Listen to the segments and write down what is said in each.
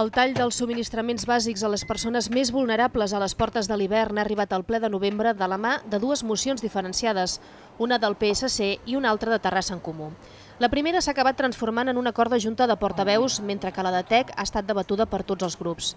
El tall dels subministraments bàsics a les persones més vulnerables a les portes de l'hivern ha arribat al ple de novembre de la mà de dues mocions diferenciades, una del PSC i una altra de Terrassa en Comú. La primera s'ha acabat transformant en un acord de junta de portaveus, mentre que la de TEC ha estat debatuda per tots els grups.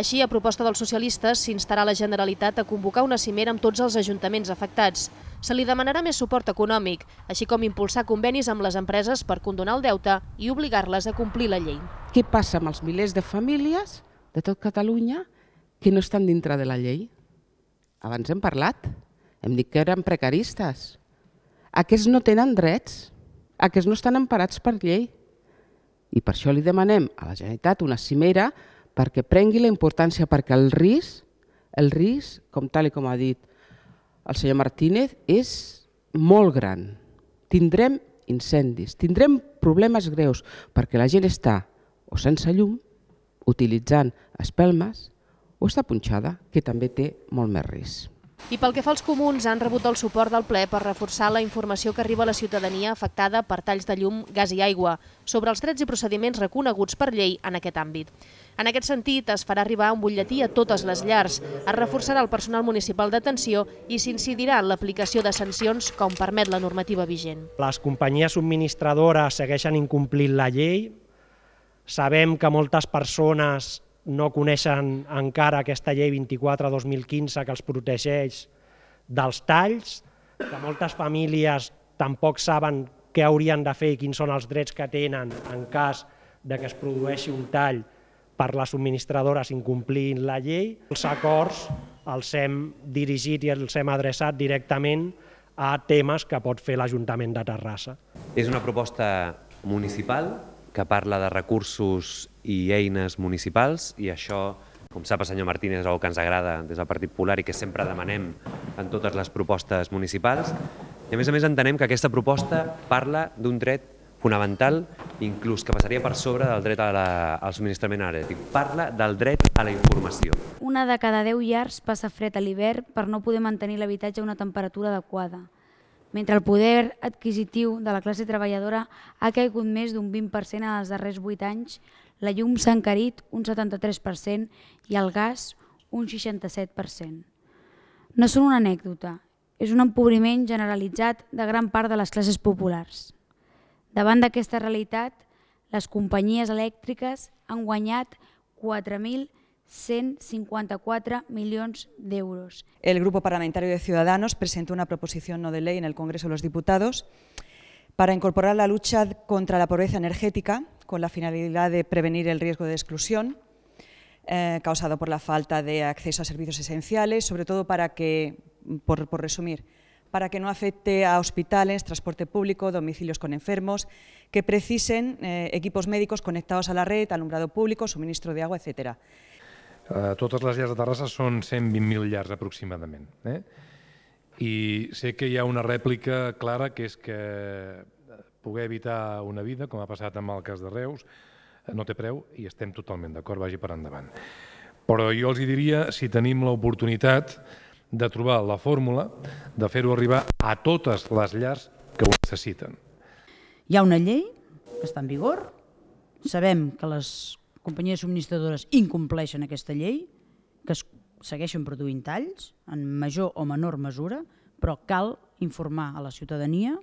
Així, a proposta dels socialistes, s'instarà la Generalitat a convocar una cimera amb tots els ajuntaments afectats. Se li demanarà més suport econòmic, així com impulsar convenis amb les empreses per condonar el deute i obligar-les a complir la llei. Què passa amb els milers de famílies de tot Catalunya que no estan dintre de la llei? Abans hem parlat, hem dit que eren precaristes. Aquests no tenen drets aquests no estan emparats per llei. I per això li demanem a la Generalitat una cimera perquè prengui la importància, perquè el risc, el risc, com tal i com ha dit el senyor Martínez, és molt gran. Tindrem incendis, tindrem problemes greus perquè la gent està o sense llum, utilitzant espelmes, o està punxada, que també té molt més risc. I pel que fa als comuns, han rebut el suport del ple per reforçar la informació que arriba a la ciutadania afectada per talls de llum, gas i aigua sobre els drets i procediments reconeguts per llei en aquest àmbit. En aquest sentit, es farà arribar un butlletí a totes les llars, es reforçarà el personal municipal d'atenció i s'incidirà en l'aplicació de sancions com permet la normativa vigent. Les companyies subministradores segueixen incomplint la llei, sabem que moltes persones no coneixen encara aquesta llei 24-2015 que els protegeix dels talls, que moltes famílies tampoc saben què haurien de fer i quins són els drets que tenen en cas de que es produeixi un tall per les subministradores incomplint la llei. Els acords els hem dirigit i els hem adreçat directament a temes que pot fer l'Ajuntament de Terrassa. És una proposta municipal que parla de recursos i eines municipals i això, com sap el senyor Martínez, és el que ens agrada des del Partit Popular i que sempre demanem en totes les propostes municipals. I a més a més entenem que aquesta proposta parla d'un dret fonamental, inclús que passaria per sobre del dret a la, al subministrament energètic. Parla del dret a la informació. Una de cada 10 llars passa fred a l'hivern per no poder mantenir l'habitatge a una temperatura adequada mentre el poder adquisitiu de la classe treballadora ha caigut més d'un 20% en els darrers 8 anys, la llum s'ha encarit un 73% i el gas un 67%. No són una anècdota, és un empobriment generalitzat de gran part de les classes populars. Davant d'aquesta realitat, les companyies elèctriques han guanyat 4.000 154 millones de euros. El Grupo Parlamentario de Ciudadanos presentó una proposición no de ley en el Congreso de los Diputados para incorporar la lucha contra la pobreza energética con la finalidad de prevenir el riesgo de exclusión eh, causado por la falta de acceso a servicios esenciales, sobre todo para que, por, resumir, para que no afecte a hospitales, transporte público, domicilios con enfermos, que precisen eh, equipos médicos conectados a la red, alumbrado público, suministro de agua, etcétera. Eh, totes les llars de Terrassa són 120.000 llars aproximadament. Eh? I sé que hi ha una rèplica clara que és que eh, poder evitar una vida, com ha passat amb el cas de Reus, eh, no té preu i estem totalment d'acord, vagi per endavant. Però jo els hi diria, si tenim l'oportunitat de trobar la fórmula, de fer-ho arribar a totes les llars que ho necessiten. Hi ha una llei que està en vigor, sabem que les companyies subministradores incompleixen aquesta llei, que es segueixen produint talls en major o menor mesura, però cal informar a la ciutadania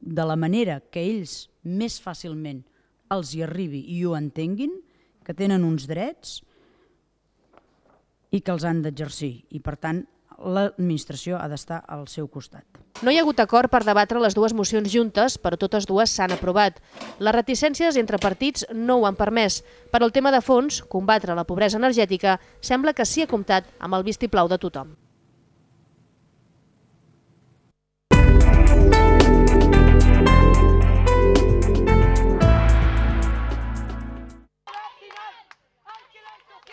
de la manera que ells més fàcilment els hi arribi i ho entenguin, que tenen uns drets i que els han d'exercir. I per tant, l'administració ha d'estar al seu costat. No hi ha hagut acord per debatre les dues mocions juntes, però totes dues s'han aprovat. Les reticències entre partits no ho han permès, Per al tema de fons, combatre la pobresa energètica, sembla que s'hi ha comptat amb el vistiplau de tothom.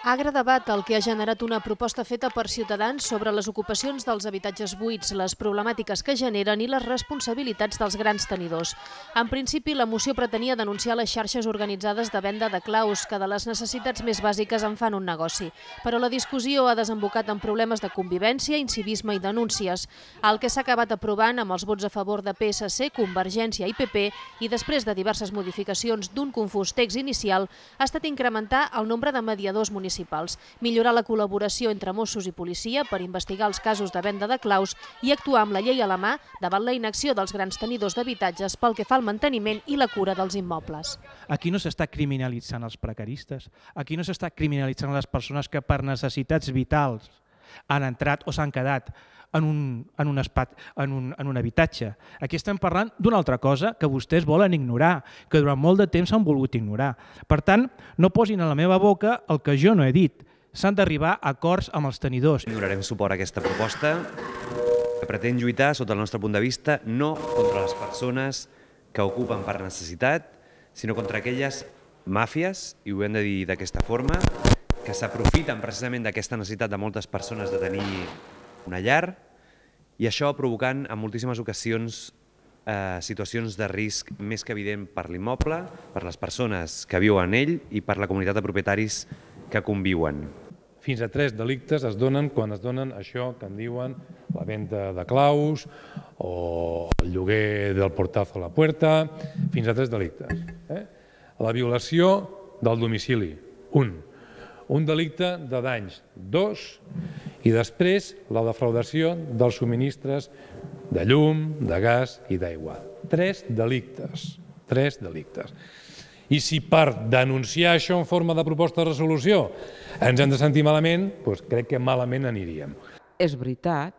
Agra debat el que ha generat una proposta feta per Ciutadans sobre les ocupacions dels habitatges buits, les problemàtiques que generen i les responsabilitats dels grans tenidors. En principi, la moció pretenia denunciar les xarxes organitzades de venda de claus, que de les necessitats més bàsiques en fan un negoci. Però la discussió ha desembocat en problemes de convivència, incivisme i denúncies. El que s'ha acabat aprovant amb els vots a favor de PSC, Convergència i PP i després de diverses modificacions d'un confús text inicial ha estat incrementar el nombre de mediadors municipals municipals, millorar la col·laboració entre Mossos i policia per investigar els casos de venda de claus i actuar amb la llei a la mà davant la inacció dels grans tenidors d'habitatges pel que fa al manteniment i la cura dels immobles. Aquí no s'està criminalitzant els precaristes, aquí no s'està criminalitzant les persones que per necessitats vitals han entrat o s'han quedat en un, en un, espat, en un, en un habitatge. Aquí estem parlant d'una altra cosa que vostès volen ignorar, que durant molt de temps han volgut ignorar. Per tant, no posin a la meva boca el que jo no he dit. S'han d'arribar a acords amb els tenidors. Donarem suport a aquesta proposta que pretén lluitar, sota el nostre punt de vista, no contra les persones que ocupen per necessitat, sinó contra aquelles màfies, i ho hem de dir d'aquesta forma, que s'aprofiten precisament d'aquesta necessitat de moltes persones de tenir una llar, i això provocant en moltíssimes ocasions eh, situacions de risc més que evident per l'immoble, per les persones que viuen en ell i per la comunitat de propietaris que conviuen. Fins a tres delictes es donen quan es donen això que en diuen la venda de claus o el lloguer del portazo a la puerta, fins a tres delictes. Eh? La violació del domicili, un. Un delicte de danys, dos i després la defraudació dels subministres de llum, de gas i d'aigua. Tres delictes, tres delictes. I si per denunciar això en forma de proposta de resolució ens hem de sentir malament, doncs crec que malament aniríem. És veritat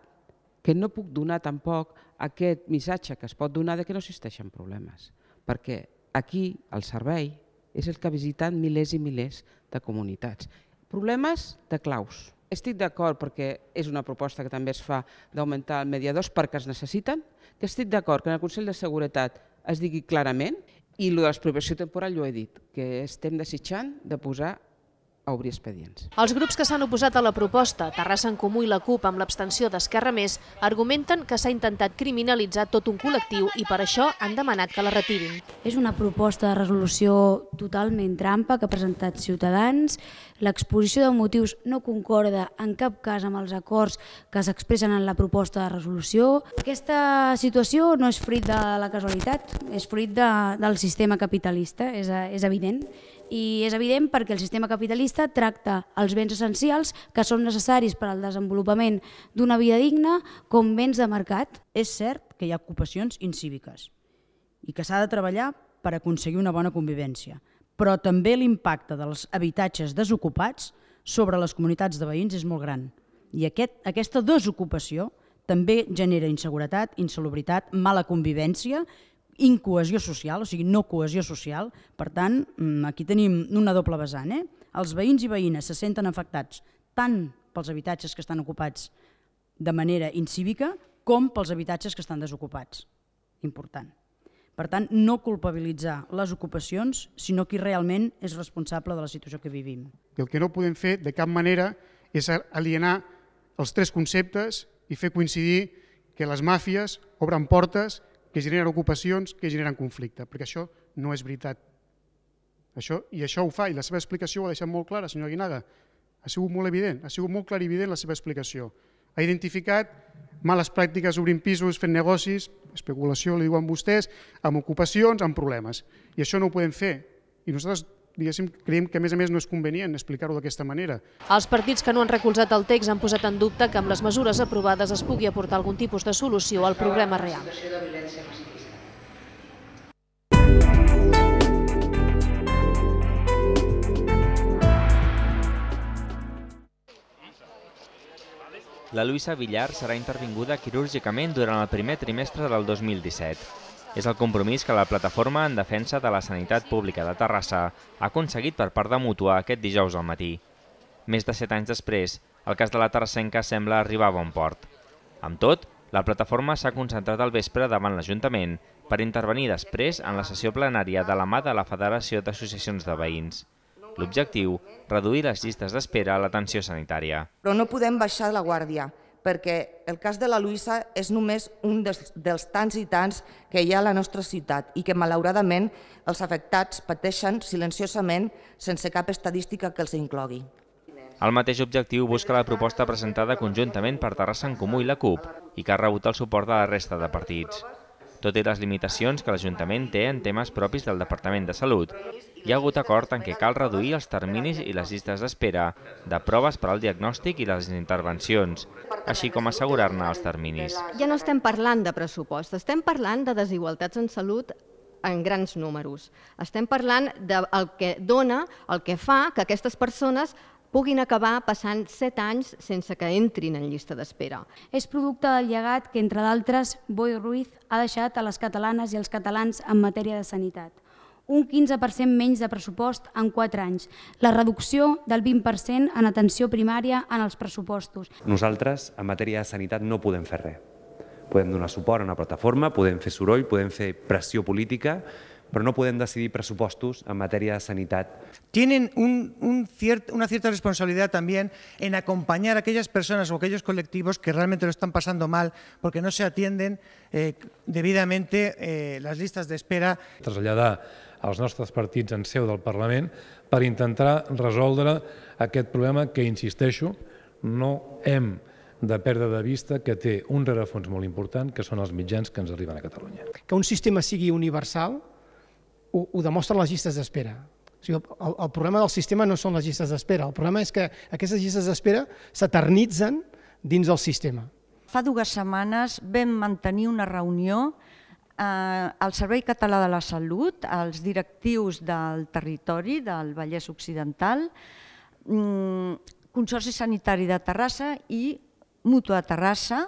que no puc donar tampoc aquest missatge que es pot donar de que no existeixen problemes, perquè aquí el servei és el que ha visitat milers i milers de comunitats. Problemes de claus, estic d'acord perquè és una proposta que també es fa d'augmentar els mediadors perquè es necessiten, que estic d'acord que en el Consell de Seguretat es digui clarament i el de l'expropiació temporal jo he dit, que estem desitjant de posar a obrir expedients. Els grups que s'han oposat a la proposta, Terrassa en Comú i la CUP amb l'abstenció d'Esquerra Més, argumenten que s'ha intentat criminalitzar tot un col·lectiu i per això han demanat que la retirin. És una proposta de resolució totalment trampa que ha presentat Ciutadans. L'exposició de motius no concorda en cap cas amb els acords que s'expressen en la proposta de resolució. Aquesta situació no és fruit de la casualitat, és fruit de, del sistema capitalista, és, és evident i és evident perquè el sistema capitalista tracta els béns essencials que són necessaris per al desenvolupament d'una vida digna com béns de mercat. És cert que hi ha ocupacions incíviques i que s'ha de treballar per aconseguir una bona convivència, però també l'impacte dels habitatges desocupats sobre les comunitats de veïns és molt gran. I aquest, aquesta desocupació també genera inseguretat, insalubritat, mala convivència, incohesió social, o sigui, no cohesió social. Per tant, mm, aquí tenim una doble vessant. Eh? Els veïns i veïnes se senten afectats tant pels habitatges que estan ocupats de manera incívica com pels habitatges que estan desocupats. Important. Per tant, no culpabilitzar les ocupacions, sinó qui realment és responsable de la situació que vivim. el que no podem fer de cap manera és alienar els tres conceptes i fer coincidir que les màfies obren portes que generen ocupacions, que generen conflicte, perquè això no és veritat. Això, I això ho fa, i la seva explicació ho ha deixat molt clara, senyor Aguinaga. Ha sigut molt evident, ha sigut molt clarivident la seva explicació. Ha identificat males pràctiques obrint pisos, fent negocis, especulació, li diuen vostès, amb ocupacions, amb problemes. I això no ho podem fer. I nosaltres diguéssim, creiem que a més a més no és convenient explicar-ho d'aquesta manera. Els partits que no han recolzat el text han posat en dubte que amb les mesures aprovades es pugui aportar algun tipus de solució al problema real. La Luisa Villar serà intervinguda quirúrgicament durant el primer trimestre del 2017 és el compromís que la Plataforma en Defensa de la Sanitat Pública de Terrassa ha aconseguit per part de Mutua aquest dijous al matí. Més de set anys després, el cas de la terrassenca sembla arribar a bon port. Amb tot, la plataforma s'ha concentrat al vespre davant l'Ajuntament per intervenir després en la sessió plenària de la mà de la Federació d'Associacions de Veïns. L'objectiu, reduir les llistes d'espera a l'atenció sanitària. Però no podem baixar la guàrdia perquè el cas de la Luisa és només un dels, dels tants i tants que hi ha a la nostra ciutat i que malauradament els afectats pateixen silenciosament sense cap estadística que els inclogui. El mateix objectiu busca la proposta presentada conjuntament per Terrassa en Comú i la CUP i que ha rebut el suport de la resta de partits. Tot i les limitacions que l'Ajuntament té en temes propis del Departament de Salut, hi ha hagut acord en què cal reduir els terminis i les llistes d'espera de proves per al diagnòstic i les intervencions, així com assegurar-ne els terminis. Ja no estem parlant de pressupost, estem parlant de desigualtats en salut en grans números. Estem parlant del que dona, el que fa que aquestes persones puguin acabar passant set anys sense que entrin en llista d'espera. És producte del llegat que, entre d'altres, Boi Ruiz ha deixat a les catalanes i els catalans en matèria de sanitat un 15% menys de pressupost en 4 anys, la reducció del 20% en atenció primària en els pressupostos. Nosaltres, en matèria de sanitat, no podem fer res. Podem donar suport a una plataforma, podem fer soroll, podem fer pressió política, però no podem decidir pressupostos en matèria de sanitat. Tienen un, un ciert, una cierta responsabilidad también en acompañar a aquellas personas o aquellos colectivos que realmente lo están pasando mal porque no se atienden eh, debidamente eh, las listas de espera. Trasladar als nostres partits en seu del Parlament per intentar resoldre aquest problema que, insisteixo, no hem de perdre de vista que té un rerefons molt important, que són els mitjans que ens arriben a Catalunya. Que un sistema sigui universal ho, ho demostren les llistes d'espera. O sigui, el, el problema del sistema no són les llistes d'espera, el problema és que aquestes llistes d'espera s'eternitzen dins del sistema. Fa dues setmanes vam mantenir una reunió Eh, el Servei Català de la Salut, els directius del territori del Vallès Occidental, mm, Consorci Sanitari de Terrassa i Mutua Terrassa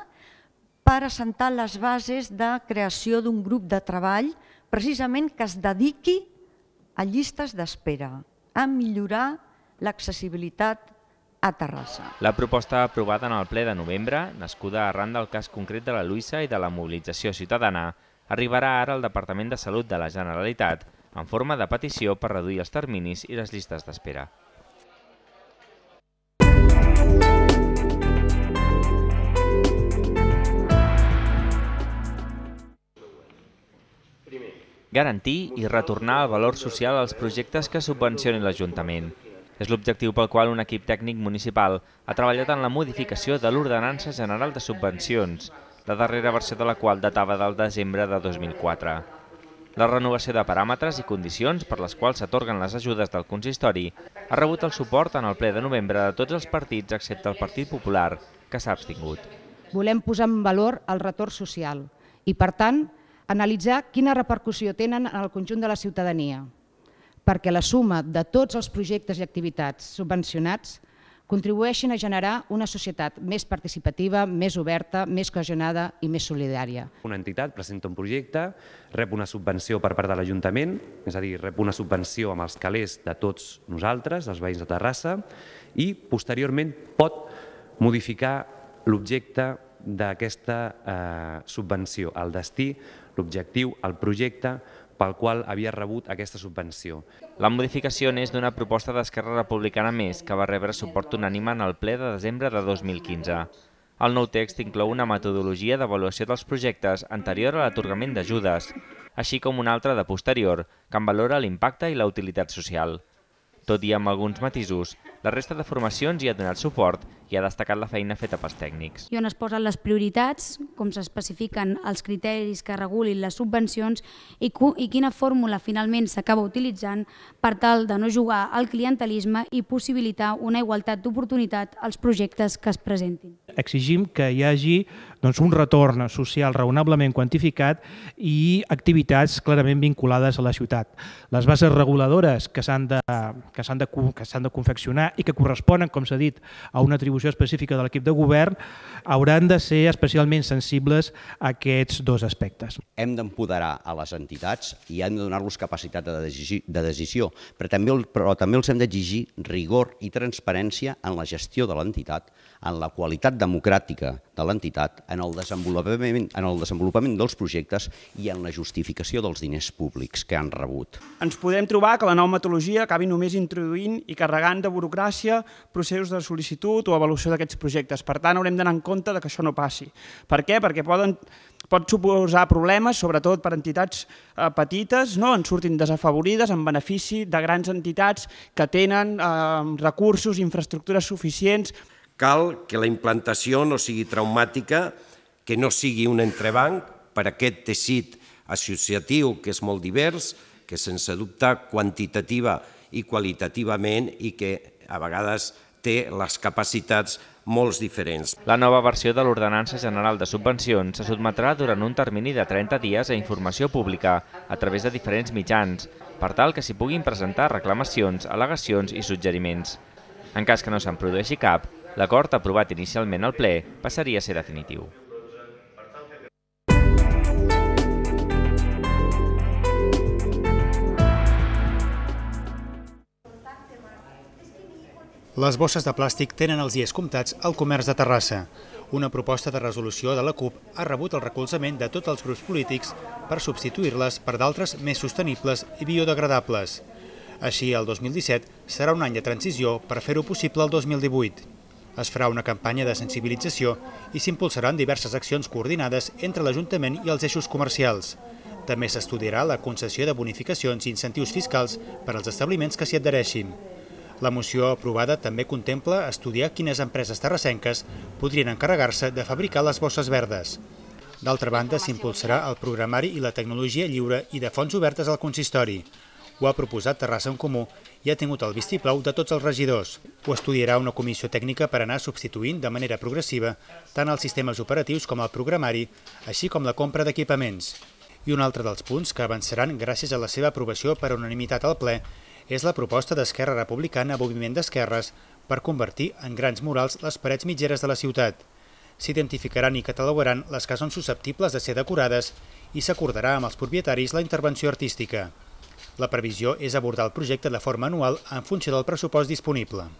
per assentar les bases de creació d'un grup de treball precisament que es dediqui a llistes d'espera, a millorar l'accessibilitat a Terrassa. La proposta aprovada en el ple de novembre, nascuda arran del cas concret de la Luisa i de la mobilització ciutadana, arribarà ara al Departament de Salut de la Generalitat en forma de petició per reduir els terminis i les llistes d'espera. Garantir i retornar el valor social als projectes que subvencioni l'Ajuntament. És l'objectiu pel qual un equip tècnic municipal ha treballat en la modificació de l'Ordenança General de Subvencions, la darrera versió de la qual datava del desembre de 2004. La renovació de paràmetres i condicions per les quals s'atorguen les ajudes del consistori ha rebut el suport en el ple de novembre de tots els partits excepte el Partit Popular, que s'ha abstingut. Volem posar en valor el retorn social i, per tant, analitzar quina repercussió tenen en el conjunt de la ciutadania, perquè la suma de tots els projectes i activitats subvencionats contribueixin a generar una societat més participativa, més oberta, més cohesionada i més solidària. Una entitat presenta un projecte, rep una subvenció per part de l'Ajuntament, és a dir, rep una subvenció amb els calés de tots nosaltres, els veïns de Terrassa, i posteriorment pot modificar l'objecte d'aquesta eh, subvenció, el destí, l'objectiu, el projecte pel qual havia rebut aquesta subvenció. La modificació és d'una proposta d'Esquerra Republicana Més, que va rebre suport unànime en el ple de desembre de 2015. El nou text inclou una metodologia d'avaluació dels projectes anterior a l'atorgament d'ajudes, així com una altra de posterior, que en valora l'impacte i la utilitat social. Tot i amb alguns matisos, la resta de formacions hi ha donat suport i ha destacat la feina feta pels tècnics. I on es posen les prioritats, com s'especifiquen els criteris que regulin les subvencions i, i quina fórmula finalment s'acaba utilitzant per tal de no jugar al clientelisme i possibilitar una igualtat d'oportunitat als projectes que es presentin. Exigim que hi hagi doncs, un retorn social raonablement quantificat i activitats clarament vinculades a la ciutat. Les bases reguladores que s'han de, que de, que de confeccionar i que corresponen, com s'ha dit, a una atribució específica de l'equip de govern, hauran de ser especialment sensibles a aquests dos aspectes. Hem d'empoderar a les entitats i hem de donar-los capacitat de decisió, de decisió però, també, però també els hem d'exigir rigor i transparència en la gestió de l'entitat en la qualitat democràtica de l'entitat, en, el desenvolupament, en el desenvolupament dels projectes i en la justificació dels diners públics que han rebut. Ens podem trobar que la nova metodologia acabi només introduint i carregant de burocràcia processos de sol·licitud o avaluació d'aquests projectes. Per tant, haurem d'anar en compte de que això no passi. Per què? Perquè poden, pot suposar problemes, sobretot per entitats eh, petites, no? en surtin desafavorides en benefici de grans entitats que tenen eh, recursos, infraestructures suficients Cal que la implantació no sigui traumàtica, que no sigui un entrebanc per aquest teixit associatiu que és molt divers, que sense dubte quantitativa i qualitativament i que a vegades té les capacitats molt diferents. La nova versió de l'Ordenança General de Subvencions se sotmetrà durant un termini de 30 dies a informació pública a través de diferents mitjans, per tal que s'hi puguin presentar reclamacions, al·legacions i suggeriments. En cas que no se'n produeixi cap, l'acord aprovat inicialment al ple passaria a ser definitiu. Les bosses de plàstic tenen els dies comptats al comerç de Terrassa. Una proposta de resolució de la CUP ha rebut el recolzament de tots els grups polítics per substituir-les per d'altres més sostenibles i biodegradables. Així, el 2017 serà un any de transició per fer-ho possible el 2018. Es farà una campanya de sensibilització i s'impulsaran diverses accions coordinades entre l'Ajuntament i els eixos comercials. També s'estudiarà la concessió de bonificacions i incentius fiscals per als establiments que s'hi adhereixin. La moció aprovada també contempla estudiar quines empreses terrassenques podrien encarregar-se de fabricar les bosses verdes. D'altra banda, s'impulsarà el programari i la tecnologia lliure i de fonts obertes al consistori. Ho ha proposat Terrassa en Comú i ha tingut el vistiplau de tots els regidors. Ho estudiarà una comissió tècnica per anar substituint de manera progressiva tant els sistemes operatius com el programari, així com la compra d'equipaments. I un altre dels punts que avançaran gràcies a la seva aprovació per unanimitat al ple és la proposta d'Esquerra Republicana Moviment d'Esquerres per convertir en grans murals les parets mitgeres de la ciutat. S'identificaran i catalogaran les que són susceptibles de ser decorades i s'acordarà amb els propietaris la intervenció artística. La previsió és abordar el projecte de forma anual en funció del pressupost disponible.